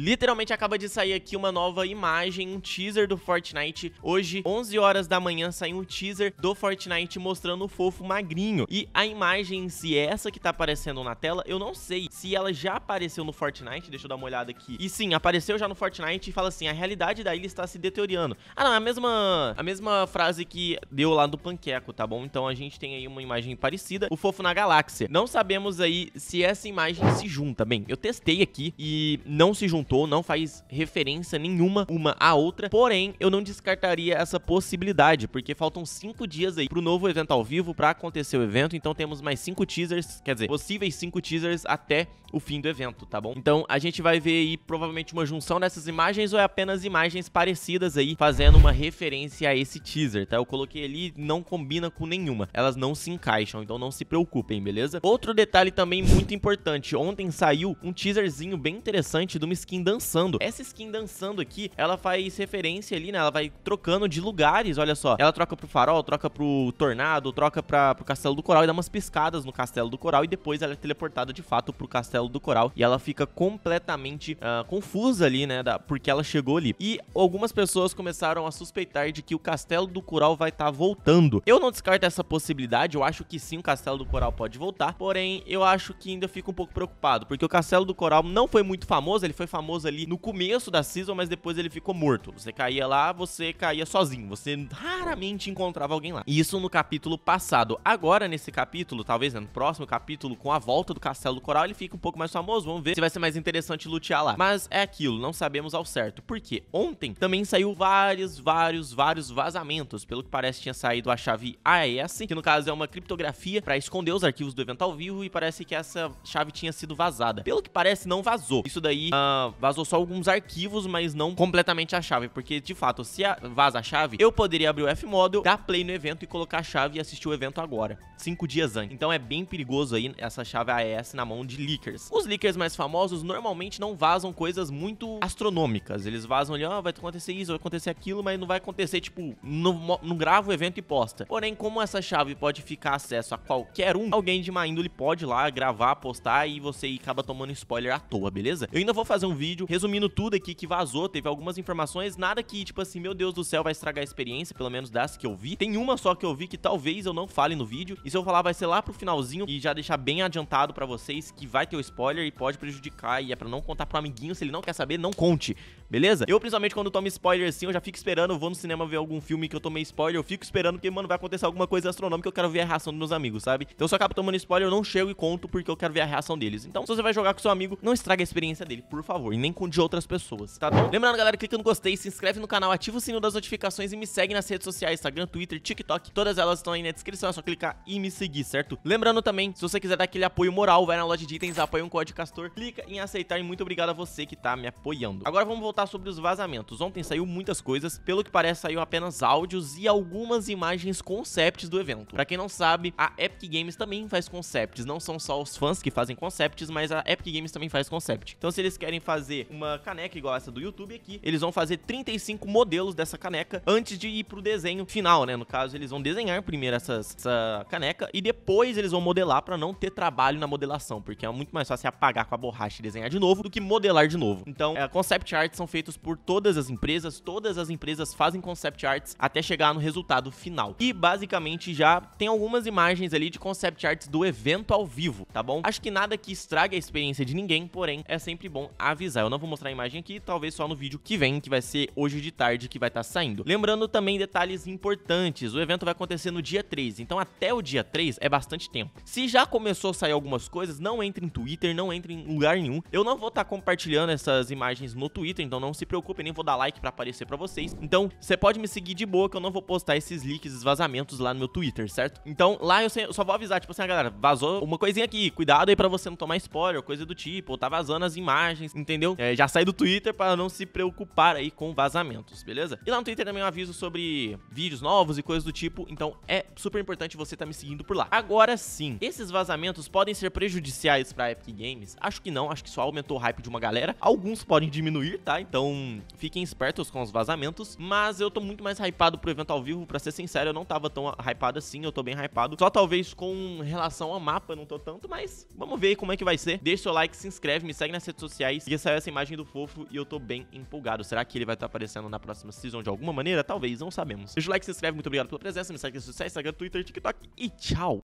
Literalmente acaba de sair aqui uma nova imagem, um teaser do Fortnite. Hoje, 11 horas da manhã, sai um teaser do Fortnite mostrando o fofo magrinho. E a imagem em si é essa que tá aparecendo na tela. Eu não sei se ela já apareceu no Fortnite, deixa eu dar uma olhada aqui. E sim, apareceu já no Fortnite e fala assim, a realidade da ilha está se deteriorando. Ah não, é a mesma, a mesma frase que deu lá do Panqueco, tá bom? Então a gente tem aí uma imagem parecida, o fofo na galáxia. Não sabemos aí se essa imagem se junta. Bem, eu testei aqui e não se junta contou, não faz referência nenhuma uma à outra. Porém, eu não descartaria essa possibilidade, porque faltam cinco dias aí pro novo evento ao vivo, para acontecer o evento. Então temos mais cinco teasers, quer dizer, possíveis cinco teasers até o fim do evento, tá bom? Então a gente vai ver aí provavelmente uma junção dessas imagens ou é apenas imagens parecidas aí, fazendo uma referência a esse teaser, tá? Eu coloquei ali, não combina com nenhuma. Elas não se encaixam, então não se preocupem, beleza? Outro detalhe também muito importante, ontem saiu um teaserzinho bem interessante de uma skin skin dançando. Essa skin dançando aqui, ela faz referência ali, né? Ela vai trocando de lugares, olha só. Ela troca pro farol, troca pro tornado, troca pra, pro castelo do coral e dá umas piscadas no castelo do coral e depois ela é teleportada de fato pro castelo do coral e ela fica completamente uh, confusa ali, né? Da, porque ela chegou ali. E algumas pessoas começaram a suspeitar de que o castelo do coral vai estar tá voltando. Eu não descarto essa possibilidade, eu acho que sim, o castelo do coral pode voltar, porém eu acho que ainda fico um pouco preocupado, porque o castelo do coral não foi muito famoso, ele foi famoso famoso ali no começo da season, mas depois ele ficou morto. Você caía lá, você caía sozinho. Você raramente encontrava alguém lá. E isso no capítulo passado. Agora, nesse capítulo, talvez né, no próximo capítulo, com a volta do Castelo do Coral, ele fica um pouco mais famoso. Vamos ver se vai ser mais interessante lutear lá. Mas é aquilo, não sabemos ao certo. Porque ontem também saiu vários, vários, vários vazamentos. Pelo que parece, tinha saído a chave AES, que no caso é uma criptografia para esconder os arquivos do evento ao vivo. E parece que essa chave tinha sido vazada. Pelo que parece, não vazou. Isso daí uh, vazou só alguns arquivos, mas não completamente a chave, porque de fato, se a, vaza a chave, eu poderia abrir o F-Model, dar play no evento e colocar a chave e assistir o evento agora, cinco dias antes. Então é bem perigoso aí essa chave AES na mão de leakers. Os leakers mais famosos normalmente não vazam coisas muito astronômicas, eles vazam ali, ó, oh, ah, vai acontecer isso, vai acontecer aquilo, mas não vai acontecer, tipo, não, grava o evento e posta. Porém, como essa chave pode ficar acesso a qualquer um, alguém de má índole pode lá gravar, postar e você acaba tomando spoiler à toa, beleza? Eu ainda vou fazer um vídeo vídeo, resumindo tudo aqui que vazou, teve algumas informações, nada que, tipo assim, meu Deus do céu, vai estragar a experiência, pelo menos das que eu vi. Tem uma só que eu vi que talvez eu não fale no vídeo, e se eu falar vai ser lá pro finalzinho e já deixar bem adiantado pra vocês que vai ter o spoiler e pode prejudicar, e é pra não contar pro amiguinho, se ele não quer saber, não conte beleza? Eu, principalmente, quando tomo spoiler assim, eu já fico esperando, eu vou no cinema ver algum filme que eu tomei spoiler, eu fico esperando que, mano, vai acontecer alguma coisa astronômica, eu quero ver a reação dos meus amigos, sabe? Então, se eu acabo tomando spoiler, eu não chego e conto porque eu quero ver a reação deles. Então, se você vai jogar com seu amigo, não estraga a experiência dele, por favor, e nem com de outras pessoas, tá bom? Lembrando, galera, clica no gostei, se inscreve no canal, ativa o sininho das notificações e me segue nas redes sociais, Instagram, Twitter, TikTok, todas elas estão aí na descrição, é só clicar e me seguir, certo? Lembrando também, se você quiser dar aquele apoio moral, vai na loja de itens, apoia um código Castor, clica em aceitar e muito obrigado a você que tá me apoiando. Agora vamos voltar comentar sobre os vazamentos. Ontem saiu muitas coisas, pelo que parece saiu apenas áudios e algumas imagens concepts do evento. Para quem não sabe, a Epic Games também faz concepts, não são só os fãs que fazem concepts, mas a Epic Games também faz concept. Então se eles querem fazer uma caneca igual essa do YouTube aqui, eles vão fazer 35 modelos dessa caneca antes de ir pro desenho final, né? No caso, eles vão desenhar primeiro essas, essa caneca e depois eles vão modelar para não ter trabalho na modelação, porque é muito mais fácil apagar com a borracha e desenhar de novo do que modelar de novo. Então, é, concept art são são feitos por todas as empresas, todas as empresas fazem concept arts até chegar no resultado final. E basicamente já tem algumas imagens ali de concept arts do evento ao vivo, tá bom? Acho que nada que estrague a experiência de ninguém, porém é sempre bom avisar. Eu não vou mostrar a imagem aqui, talvez só no vídeo que vem, que vai ser hoje de tarde que vai estar tá saindo. Lembrando também detalhes importantes, o evento vai acontecer no dia 3, então até o dia 3 é bastante tempo. Se já começou a sair algumas coisas, não entre em Twitter, não entre em lugar nenhum. Eu não vou estar tá compartilhando essas imagens no Twitter, então então não se preocupe, nem vou dar like para aparecer para vocês. Então, você pode me seguir de boa que eu não vou postar esses leaks, esses vazamentos lá no meu Twitter, certo? Então, lá eu, só vou avisar, tipo assim, a ah, galera, vazou uma coisinha aqui, cuidado aí para você não tomar spoiler, coisa do tipo, ou tá vazando as imagens, entendeu? É, já sai do Twitter para não se preocupar aí com vazamentos, beleza? E lá no Twitter também eu aviso sobre vídeos novos e coisas do tipo, então é super importante você tá me seguindo por lá. Agora sim, esses vazamentos podem ser prejudiciais para Epic Games? Acho que não, acho que só aumentou o hype de uma galera. Alguns podem diminuir, tá? Então fiquem espertos com os vazamentos. Mas eu tô muito mais hypado pro evento ao vivo, pra ser sincero, eu não tava tão hypado assim, eu tô bem hypado. Só talvez com relação ao mapa, não tô tanto, mas vamos ver como é que vai ser. Deixa seu like, se inscreve, me segue nas redes sociais. E saiu essa imagem do fofo e eu tô bem empolgado. Será que ele vai estar tá aparecendo na próxima season de alguma maneira? Talvez, não sabemos. Deixa o like, se inscreve, muito obrigado pela presença, me segue nas redes sociais, Instagram, Twitter, TikTok e tchau!